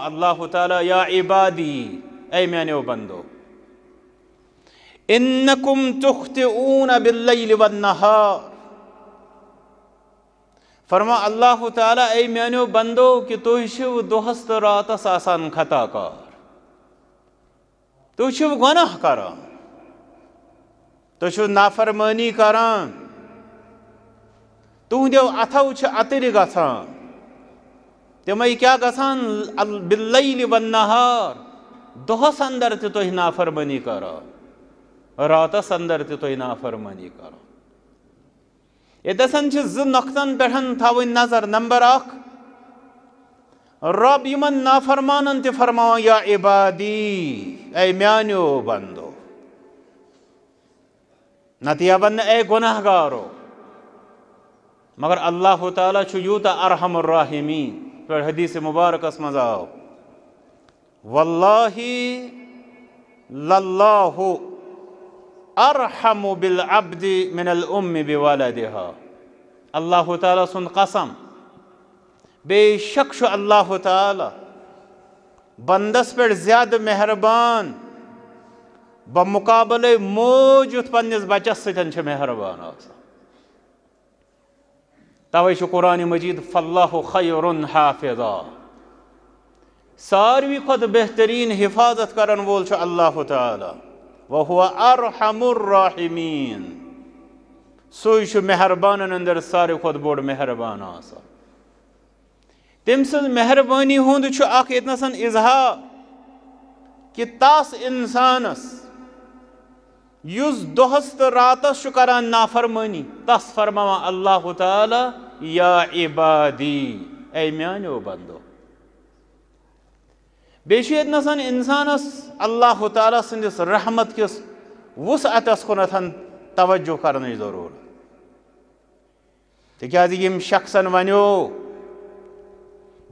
اللہ تعالی یا عبادی اے میں نے بندو انکم تختعون باللیل والنہار فرما اللہ تعالی اے میں نے بندو کہ تو شو دوہست رات ساسان خطا کار تو شو گناہ کران تو شو نافرمانی کران تو ہندیو اتھا اچھا اتری اتری گا تھا تمہیں کیا کسان باللیل والنہار دہس اندر تی تو ہی نافرمانی کرو راتس اندر تی تو ہی نافرمانی کرو ایتسان چیز نقطن پہن تھاوی نظر نمبر آکھ رب یمن نافرمانن تی فرماؤں یا عبادی اے میانیو بندو نتیا بند اے گناہ گارو مگر اللہ تعالیٰ چھو یوتا ارحم الرحیمین حدیث مبارکس مزا الام بالا اللہ تعالیٰ سن قسم بے شخص اللہ تعالی بندس پر زیادہ مہربان بمقابل موجود پنس بچس ستن مہربان آسان توے قرآن مجید فلاح خیر حافظہ ساروی کو بہترین حفاظت کرن اللہ تعالی و ارحم الراحمین سوئی مہربان ساروی سارے بوڑ مہربان تم سن مہربانی اظہار کہ تاس انسانس دہس تو راتس کران نافرمانی تس فرما اللہ تعالی یا عبادی اے بندو بیس نسان اللہ تعالی سندس رحمت کس وس اطس کنتھ توجہ کرنے ضرور یم شخصن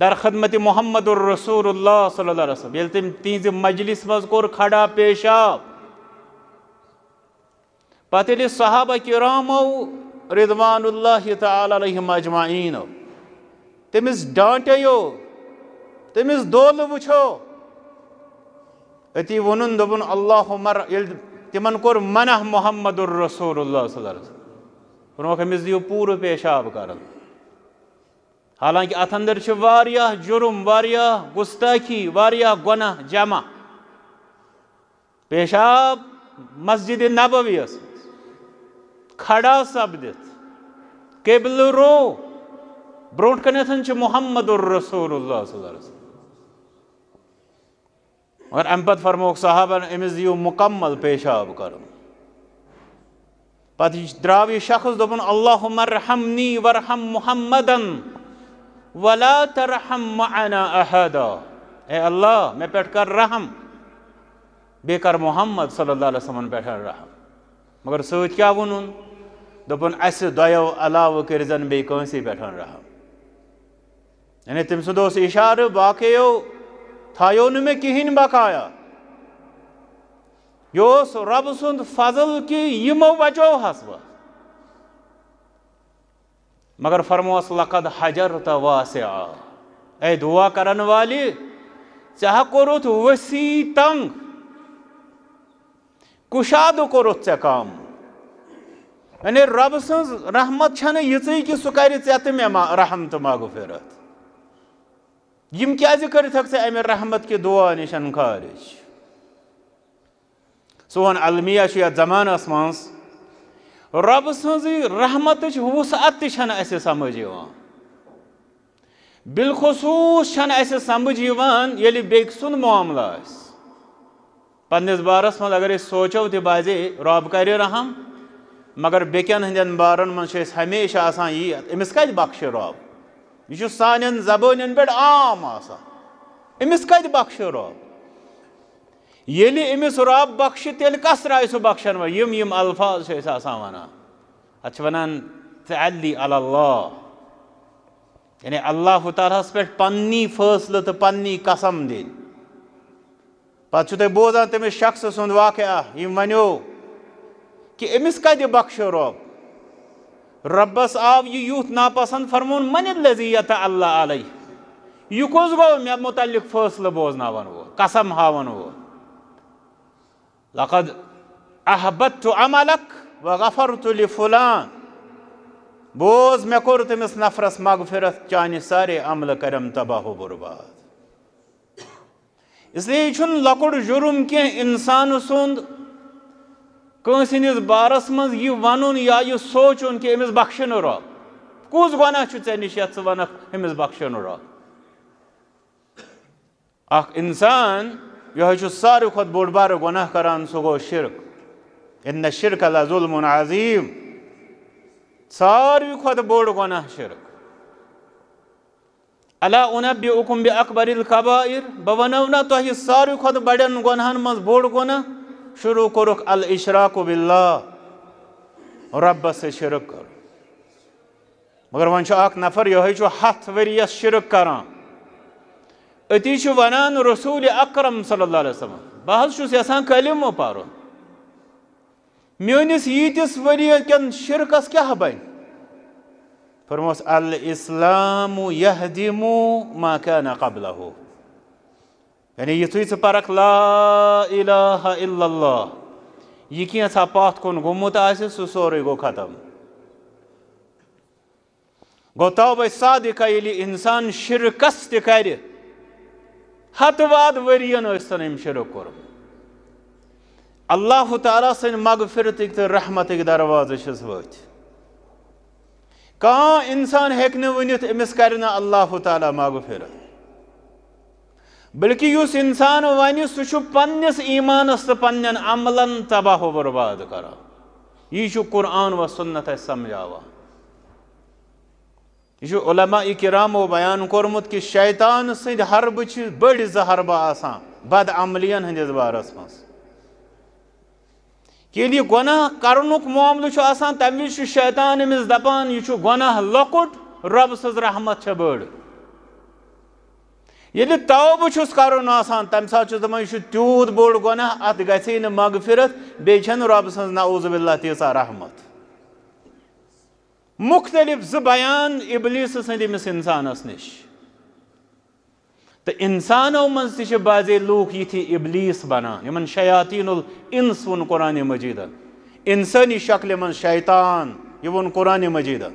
در خدمت محمد الرسول اللہ صلی اللہ علیہ وسلم تم تہذ مجلس مز کھڑا پیشاب په تل صحابه کرام او رضوان الله تعالی علیهم اجمعین تمس ڈانٹیو تمس دول وچھو اتی ونن دبن اللهم تمن کور منع محمد الرسول اللہ صلی اللہ علیہ وسلم ونوک امس دیو پور پیشاب کرن حالانکہ ات اندر واریاہ جرم واریاہ گستاخی واریاہ گناہ جمع پیشاب مسجد نبوی کھڑا سپدت قبل رو بروٹ کنیتھن چھ محمد الرسول اللہ صلی اللہ علیہ وسلم اور ام پت فرموک صحابہ امس دیو مکمل پیشاب کرن پتہ دراو یہ شخص دپن اللہم ارحمنی ورحم محمدن ولا ترحم معنا احدا اے اللہ میں پیٹ کر رحم بے کر محمد صلی اللہ علیہ وسلم پیٹ کر رحم مگر سوچ کیا ونن دوپن اسے دویو علاو کرزن بی کونسی بیٹھن رہا یعنی تم سو دوس اشار باقیو تھایو نمی کہین باقایا یو سو رب سند فضل کی یمو وجو حسو مگر فرمو اس لقد حجر تا واسعا اے دعا کرن والی چاہ کروت وسی تنگ کشاد کروت چاہ کام یعنی رب سن رحمت چھن یہی کہ سہ کر ژے تو مے رحم تو مغفرت یم کیا کرت ہک ام رحمت کے دعا نشن خارج سون المیہ چھ یت زمانس مز رب سنز رحمت وسعت تھی اسہ سمجھ یو بالخصوص چھن اسہ سمجھ یوان یلی بیک سن معاملہ اس پنس بارس مز اگر اس سوچو تہ بازے رب کر رحم مگر بیکن ہندین بارن منچ ہمیشہ یہ امس بخش رب یہ سان زبان پہ عام بخش رب یہ امس رب بخش تیل کس رائے سو یم الفاظ آسان اچھا ونان علی اللہ یعنی اللہ تعالیٰ پہ پنی فیصلہ تو پنی قسم دن پہ تھی بوزان تمس شخص سند واقعہ یہ ونو کہ امس کت بخش رب ربس آو یہ یوت ناپسند فرمون من لذیت اللہ علیہ یہ کس گو مے متعلق فیصلہ بوزن وہ قسم ہاون وہ لقد احبت عملک وغفرت لفلان بوز مے کور تمس نفرس مغفرت چانہ سارے عمل کرم تباہ و برباد اس لیے چھن لکڑ جرم کی انسان سند کنسی نیز بارس منز یہ ونون یا یہ سوچ ان کے امیز بخشن رو کوز گوانہ چھو چاہی نشیت سے ونک امیز بخشن رو اخ انسان یہ ہے چھو ساری خود بوڑ بار گوانہ کران سو گو شرک انہ شرک اللہ ظلم عظیم ساری خود بوڑ گوانہ شرک الا اونا بی اکم بی اکبری الکبائر بوانونا تو ہی ساری خود بڑن گوانہن مز بوڑ گوانہ शुरू करो अल इशराक बिल्ला रबस से शिरक कर मगर वन नफर यह हथ वरियस शिरक कर अति वनान रसूल अक्रम सल्ला वसलम बहुत यसान कलिमो पार मिस यीतिस वन शिरकस क्या बन फरमोस अल इस्लाम यहदिमु मा कान कबलहू یعنی یتھے پرک لا الہ الا اللہ یہ کی سا پات کن گومت آسے سو سوری گو ختم گو توبہ صادقہ یلی انسان شرکس تہ کر ہت واد ورین ٲسۍتَن أمۍ شِرک کوٚرمُت اللہ تعالیٰ سٕنٛدِ مغفرتٕکۍ تہٕ رحمتٕکۍ دروازٕ چھِس وٲتۍ کانٛہہ اِنسان ہیٚکہِ نہٕ ؤنِتھ أمِس کَرِ نہٕ اللہ تعالیٰ مغفرت بلکہ اس انسان ون پنس ایمانس تو پن عمل تباہ و برباد کر یہ قرآن و سنت اس سمجھا یہ علماء اکرام و بیان کہ شیطان سند حرب بڑی زہربہ بد عملین ہندس بارس کہ یہ گناہ کرنک آسان تمہ شیطان امس دپان یہ گناہ لکٹ رب سز رحمت بڑ دَپان یہِ چھُ تیوٗت بوٚڑ گۄناہ اَتھ گاہ ات مغفِرت بیٚیہِ چھَنہٕ رۄبہٕ سٕنٛز نعوذ اللہ تیٖژاہ رحمت مختلف منٛز تہِ انسان بعضے لوٗکھ یِتھی اِبلیٖس لوگ یِمَن شیاطیٖن بنان ووٚن الس مجیٖدَن اِنسٲنی انسانی منٛز شیطان یہ ون قرآن مجیٖدَن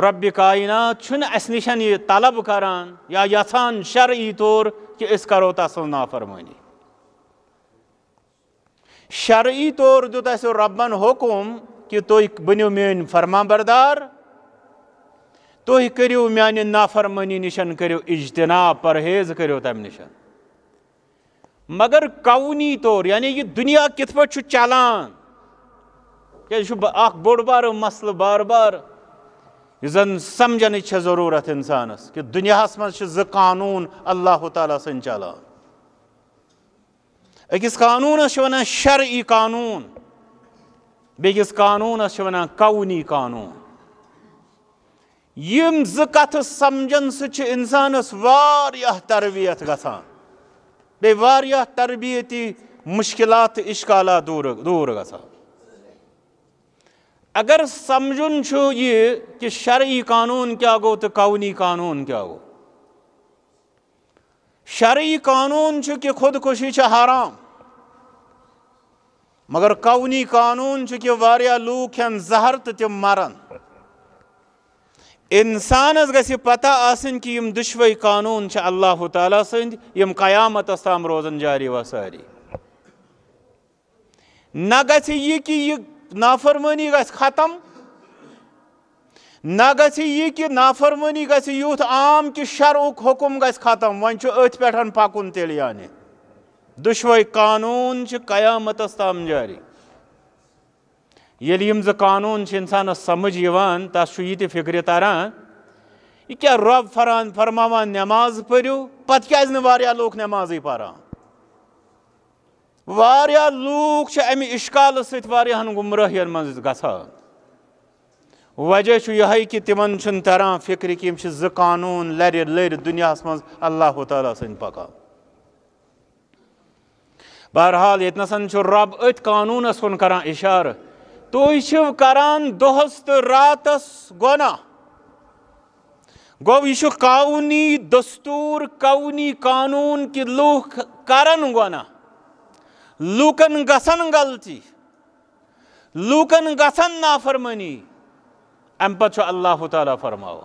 رب کائنات چھن اس نشن یہ طلب کران یا یسان شرعی طور کہ اس نافرمانی شرعی طور ربن حکم کہ بنیو میم فرما بردار ترو نافرمانی نشن کریو اجتناب پرہیز کرو تم نشن مگر قونی طور یعنی یہ دنیا کت پہ چلان کہ بوڑ بار مسل بار بار یزن سمجھنی چھے ضرورت انسانس کہ دنیا مز چھے قانون اللہ تعالیٰ سن چلان ایک اس قانون اس شرعی قانون بیک اس قانون اس چھے ونہاں کونی قانون یم زکت سمجھن سے چھے انسان اس واریہ ترویت گسان بے واریہ ترویتی مشکلات اشکالات دور گسان اگر سمجھن چھو یہ کہ شرعی قانون کیا گو تو قونی قانون کیا گو شرعی قانون چھو کہ خودکشی حرام مگر قونی قانون چھو کہ واریہ لوک ہیں زہر تو مرن انسانس گسی پتہ آسن کہ دشوئی قانون چھ اللہ تعالیٰ سند یم قیامت تام روزن جاری و نہ گسی یہ کہ نافرمانی گز ختم نہ یہ کہ نافرمانی گز یوت عام کہ شرعک حکم گز ختم پہ پکن تیل یعنی دشوئی قانون کی قیامتس تام جاری یل قانون انسان سمجھ یوان یہ تہ فکر تران یہ کیا رب فران فرمان نماز پریو پہ نواریا لوگ نمازی پران واریاہ لوک امہ اشکال ستھان گمرحین من گھان وجہ چھ یہ کہ تمہن چھ تران فکر کہ ز قانون لر لر دنیا من اللہ تعالیٰ سند پکان بہرحال یتنسن چھ رب ات قانونس کن کران اشار تھی کران دہس تو راتس گناہ گو یہ قونی دستور قونی قانون کہ لوگ کرن گناہ لوکن گسن غلطی لوکن گسن نافرمنی ام پتہ اللہ تعالیٰ فرماو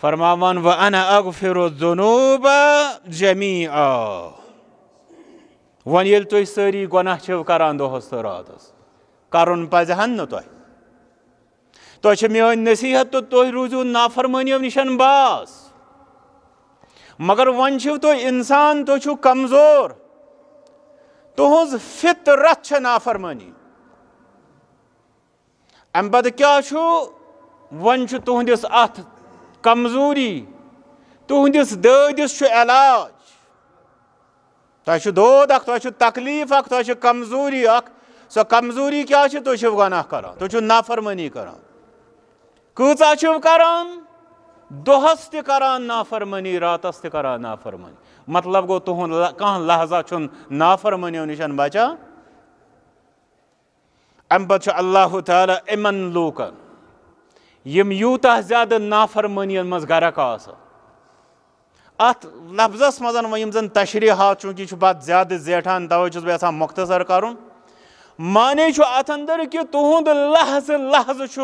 فرماوان وانا اغفر الذنوب جميعا ون یل تُہۍ سٲری گۄناہ چھِو کران دۄہس تہٕ راتس کرُن پزہن نہٕ تۄہہِ تۄہہِ چھِ میٲنۍ نصیحت تہٕ تُہۍ روٗزِو نافرمٲنیو نِشن باز مگر وۄنۍ چھِو تُہۍ اِنسان تُہۍ چھِو کمزور تہذ فطرت چھ نافرمانی ام پتہ کیا ون تہندس ات کمزوری تہندس دٲدِس چھُ علاج تۄہہِ چھُ دود اکھ تۄہہِ چھُ تکلیٖف اکھ تۄہہِ چھِ کمزوٗری اکھ سۄ کمزوٗری کیٛاہ چھِ تُہۍ چھِو گۄناہ کران تُہۍ چھِو نافرمٲنی کران کۭژاہ چھِو کران دۄہس تہِ کران نافرمٲنی راتس تہِ کران نافرمٲنی مطلب گو تہ کل لہذا نافرم نش بچا امن پہ اللہ تعالیٰ ان لوکن یوتا زیادہ نافرمن من گرک آس ات لفظ من و تشریحات چونکہ یہ زیادہ زھیان توائے یسان مختصر کرے ات اندر کہ تہد لہظہ لحاظہ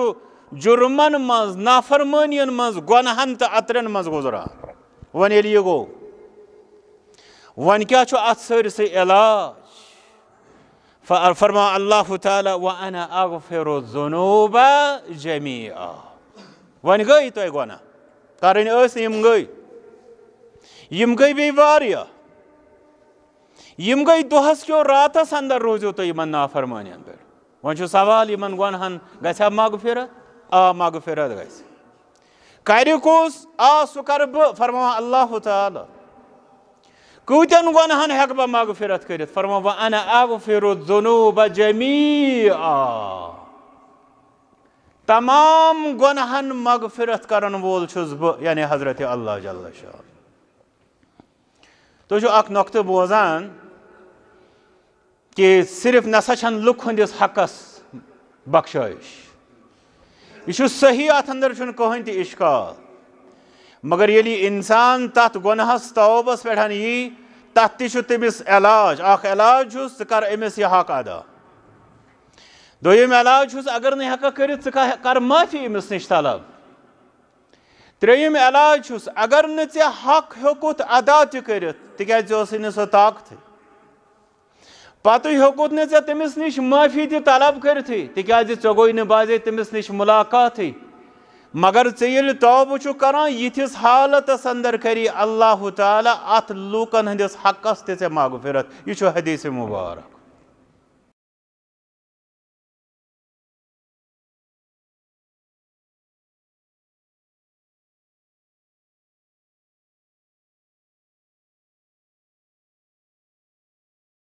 جرمن مز نافرمنہ اترن مز گزران ویل یہ گو وان كیا چھو ات سر سے علاج فرما اللہ تعالی وانا اغفر الذنوب جميعا وان گئی تو گنا کرن اس یم گئی یم گئی بی واریا یم گئی دہس کیو راتس اندر روزو تو یمن نافرمانی اندر وان چھو سوال یمن گنہن گژھا مغفرت آ آه، مغفرت گژھ كاريكوس کُس آ آه، سُہ کَرٕ بہٕ فرماوان گوتن هن حق با مغفرت کرد فرما و انا اغفر الذنوب جمیعا تمام گناهن مغفرت کرن بول چوز بو یعنی حضرت الله جل شان تو جو اک نقطہ بوزان که صرف نسچن لوک دیز ہندس حقس بخشایش ایشو صحیح اتندر چون چھن اشکال مگر یلی انسان تات گنہس توبس پیٹھن یی تات تیشو تیمیس علاج آخ علاج جو سکر امیس یہ حق آدھا دویم علاج جو اگر نہیں حق کرت سکر مافی امیس نش طلب ترییم علاج جو اگر نتی حق حکوت ادا تی کرت تکیا جو سنی سو طاقت پاتو حکوت نتی تیمیس نش مافی دی طلب کرتی تکیا جو چگوی نبازی تیمیس نش ملاقات تھی مگر یل توبہ یتھس حالتس اندر کری اللہ تعالی ات لوکن ہندس حقس تے ثغ وفرت یہ حدیث مبارک